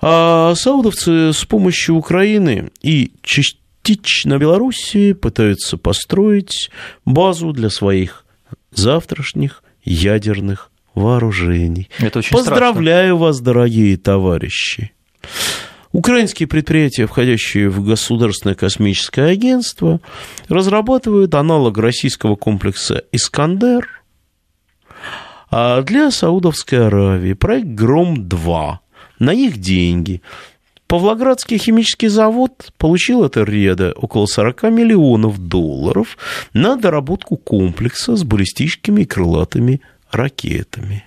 А саудовцы с помощью Украины и частично Белоруссии пытаются построить базу для своих завтрашних ядерных вооружений. Это очень Поздравляю страшно. вас, дорогие товарищи. Украинские предприятия, входящие в Государственное космическое агентство, разрабатывают аналог российского комплекса «Искандер» а для Саудовской Аравии. Проект «Гром-2» на их деньги. Павлоградский химический завод получил от Реда около 40 миллионов долларов на доработку комплекса с баллистическими и крылатыми ракетами.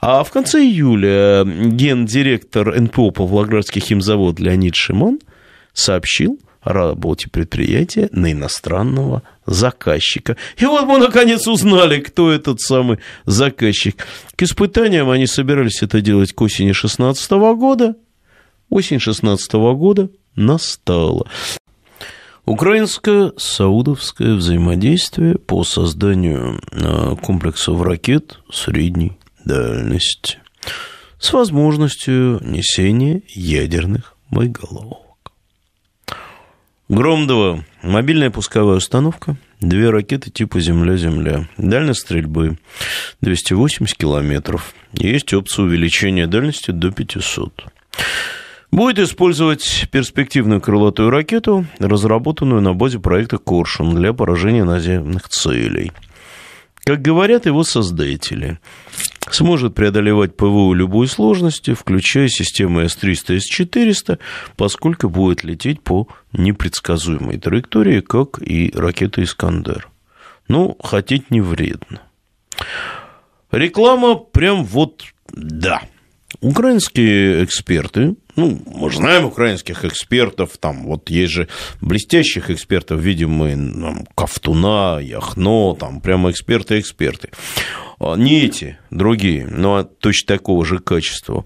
А в конце июля гендиректор НПО Павлоградский химзавод Леонид Шимон сообщил – работе предприятия на иностранного заказчика. И вот мы наконец узнали, кто этот самый заказчик. К испытаниям они собирались это делать к осени 16 года. Осень 16 года настала. Украинско-саудовское взаимодействие по созданию а, комплексов ракет средней дальности с возможностью несения ядерных боеголовок. Громдова. Мобильная пусковая установка. Две ракеты типа «Земля-Земля». Дальность стрельбы 280 километров. Есть опция увеличения дальности до 500. Будет использовать перспективную крылатую ракету, разработанную на базе проекта «Коршун» для поражения наземных целей. Как говорят его создатели, сможет преодолевать ПВО любую сложности, включая системы С-300 и С-400, поскольку будет лететь по непредсказуемой траектории, как и ракета «Искандер». Ну, хотеть не вредно. Реклама прям вот да. Украинские эксперты ну, мы же знаем украинских экспертов, там вот есть же блестящих экспертов, видим мы, там, Ковтуна, Яхно, там прямо эксперты-эксперты. А, Не эти, другие, но ну, а точно такого же качества.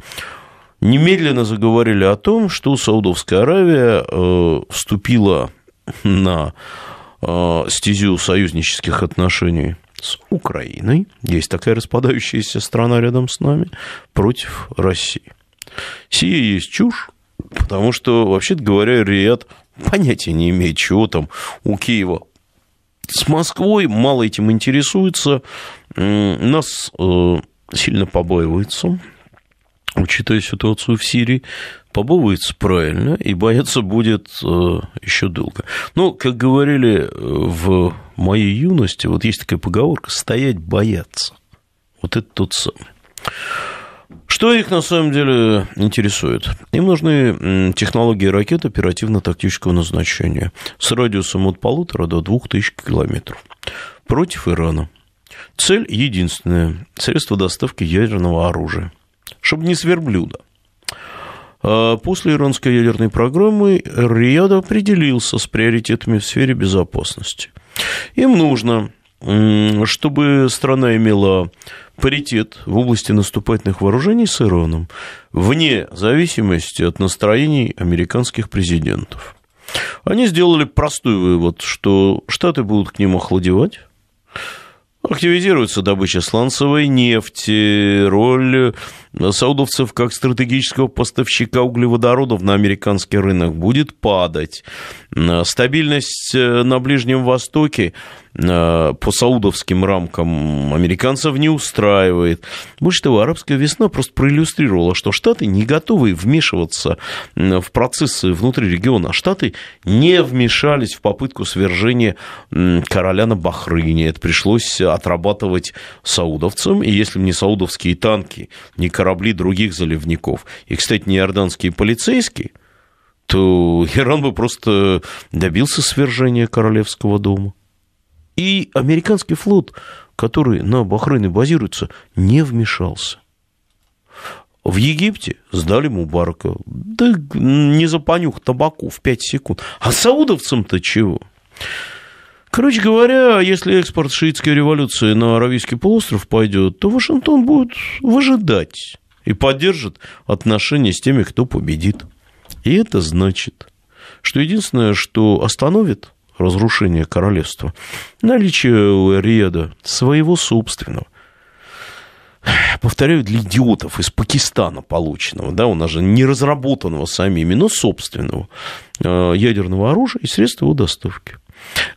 Немедленно заговорили о том, что Саудовская Аравия э, вступила на э, стезю союзнических отношений с Украиной. Есть такая распадающаяся страна рядом с нами против России. Сия есть чушь, потому что, вообще говоря, Риад понятия не имеет, чего там у Киева с Москвой, мало этим интересуется, нас э, сильно побаивается, учитывая ситуацию в Сирии, побоится правильно, и бояться будет э, еще долго. Но, как говорили э, в моей юности, вот есть такая поговорка «стоять бояться». Вот это тот самый. Что их на самом деле э, интересует? Им нужны технологии ракет оперативно-тактического назначения с радиусом от полутора до двух тысяч километров против Ирана. Цель единственная – средство доставки ядерного оружия, чтобы не сверблюда. А после иранской ядерной программы Риад определился с приоритетами в сфере безопасности. Им нужно, чтобы страна имела паритет в области наступательных вооружений с Ираном вне зависимости от настроений американских президентов. Они сделали простой вывод, что Штаты будут к ним охладевать, активизируется добыча сланцевой нефти, роль саудовцев как стратегического поставщика углеводородов на американский рынок будет падать. Э, стабильность э, на Ближнем Востоке э, по саудовским рамкам американцев не устраивает. Больше того, арабская весна просто проиллюстрировала, что Штаты не готовы вмешиваться в процессы внутри региона. Штаты не вмешались в попытку свержения короля на Бахрыне. Это пришлось отрабатывать саудовцам, и если бы не саудовские танки, не король корабли других заливников. И, кстати, не иорданские полицейские, то Иран бы просто добился свержения королевского дома. И американский флот, который на Бахрейне базируется, не вмешался. В Египте сдали Мубарака. Да не за понюх табаку в 5 секунд. А саудовцам-то чего? Короче говоря, если экспорт шиитской революции на Аравийский полуостров пойдет, то Вашингтон будет выжидать и поддержит отношения с теми, кто победит. И это значит, что единственное, что остановит разрушение королевства, наличие у Риада своего собственного повторяю, для идиотов из Пакистана полученного, да, у нас же не разработанного самими, но собственного э, ядерного оружия и средств его доставки.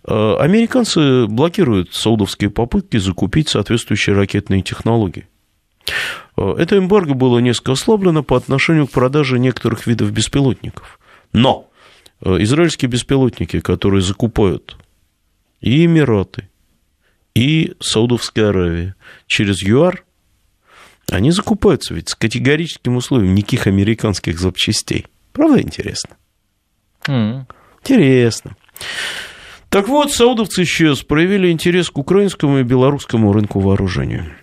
Э, американцы блокируют саудовские попытки закупить соответствующие ракетные технологии. Э, это эмбарго было несколько ослаблено по отношению к продаже некоторых видов беспилотников. Но э, израильские беспилотники, которые закупают и Эмираты, и Саудовская Аравия через ЮАР, они закупаются ведь с категорическим условием никаких американских запчастей. Правда интересно? Mm. Интересно. Так вот, саудовцы сейчас проявили интерес к украинскому и белорусскому рынку вооружения.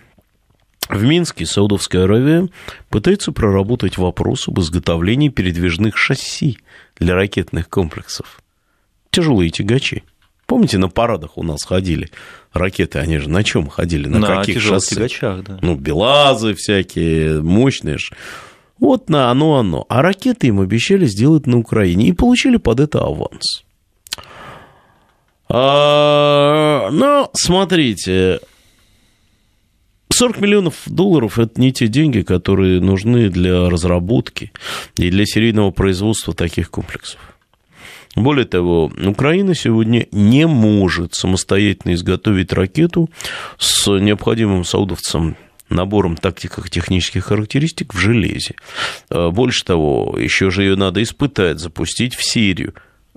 В Минске Саудовская Аравия пытается проработать вопрос об изготовлении передвижных шасси для ракетных комплексов. Тяжелые тягачи. Помните, на парадах у нас ходили ракеты, они же на чем ходили? На, на каких тяжелых шоссе? тягачах, да. Ну, белазы всякие, мощные же. Вот на оно оно. А ракеты им обещали сделать на Украине и получили под это аванс. А, ну, смотрите, 40 миллионов долларов – это не те деньги, которые нужны для разработки и для серийного производства таких комплексов. Более того, Украина сегодня не может самостоятельно изготовить ракету с необходимым саудовцам набором тактико-технических характеристик в железе. А, больше того, еще же ее надо испытать, запустить в Сирию.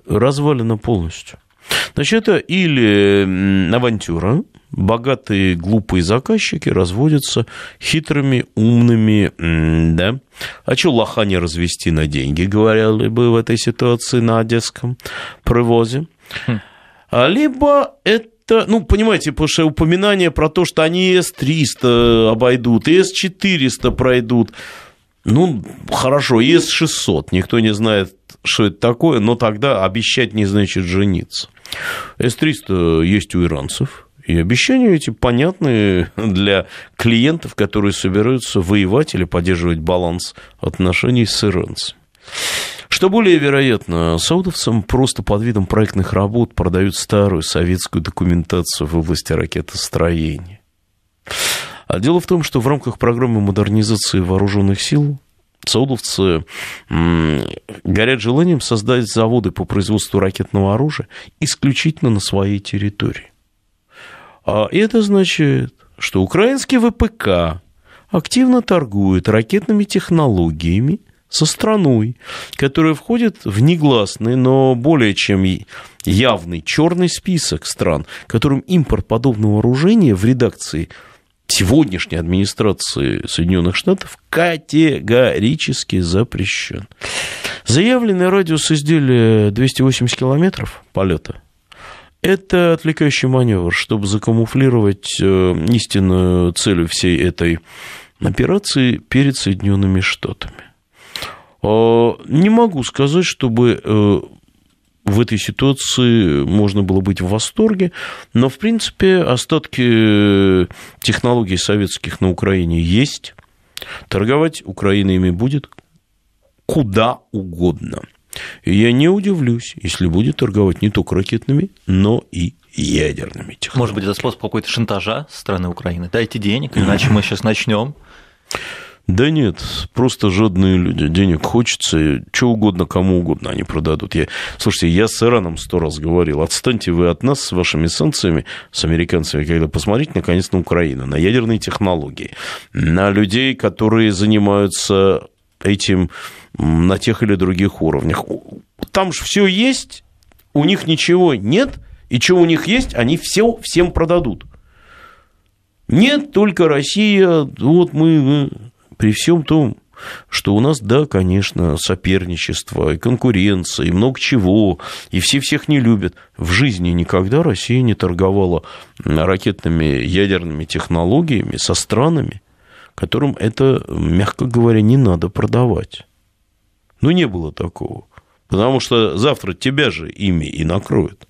Развалено полностью – Значит, это или авантюра, богатые глупые заказчики разводятся хитрыми, умными, да. А что лоха не развести на деньги, говорили бы в этой ситуации на одесском привозе. Хм. А либо это это, ну, понимаете, потому что упоминание про то, что они С-300 обойдут, С-400 пройдут, ну, хорошо, С-600, никто не знает, что это такое, но тогда обещать не значит жениться. С-300 есть у иранцев, и обещания эти понятны для клиентов, которые собираются воевать или поддерживать баланс отношений с иранцем. Что более вероятно, саудовцам просто под видом проектных работ продают старую советскую документацию в области ракетостроения. А дело в том, что в рамках программы модернизации вооруженных сил Саудовцы горят желанием создать заводы по производству ракетного оружия исключительно на своей территории. А это значит, что украинский ВПК активно торгует ракетными технологиями со страной, которая входит в негласный, но более чем явный черный список стран, которым импорт подобного вооружения в редакции сегодняшней администрации Соединенных Штатов категорически запрещен. Заявленный радиус изделия 280 километров полета – это отвлекающий маневр, чтобы закамуфлировать э, истинную цель всей этой операции перед Соединенными Штатами. А, не могу сказать, чтобы э, в этой ситуации можно было быть в восторге, но, в принципе, остатки э, технологий советских на Украине есть. Торговать Украина ими будет куда угодно. И я не удивлюсь, если будет торговать не только ракетными, но и ядерными технологиями. Может быть, это способ какой-то шантажа со стороны Украины? Дайте денег, иначе мы сейчас начнем да нет, просто жадные люди. Денег хочется, что угодно, кому угодно они продадут. Я... Слушайте, я с Ираном сто раз говорил, отстаньте вы от нас с вашими санкциями, с американцами, когда посмотрите, наконец, на Украину, на ядерные технологии, на людей, которые занимаются этим на тех или других уровнях. Там же все есть, у них ничего нет, и что у них есть, они все всем продадут. Нет, только Россия, вот мы, при всем том, что у нас, да, конечно, соперничество и конкуренция, и много чего, и все всех не любят. В жизни никогда Россия не торговала ракетными ядерными технологиями со странами, которым это, мягко говоря, не надо продавать. Ну, не было такого. Потому что завтра тебя же ими и накроют.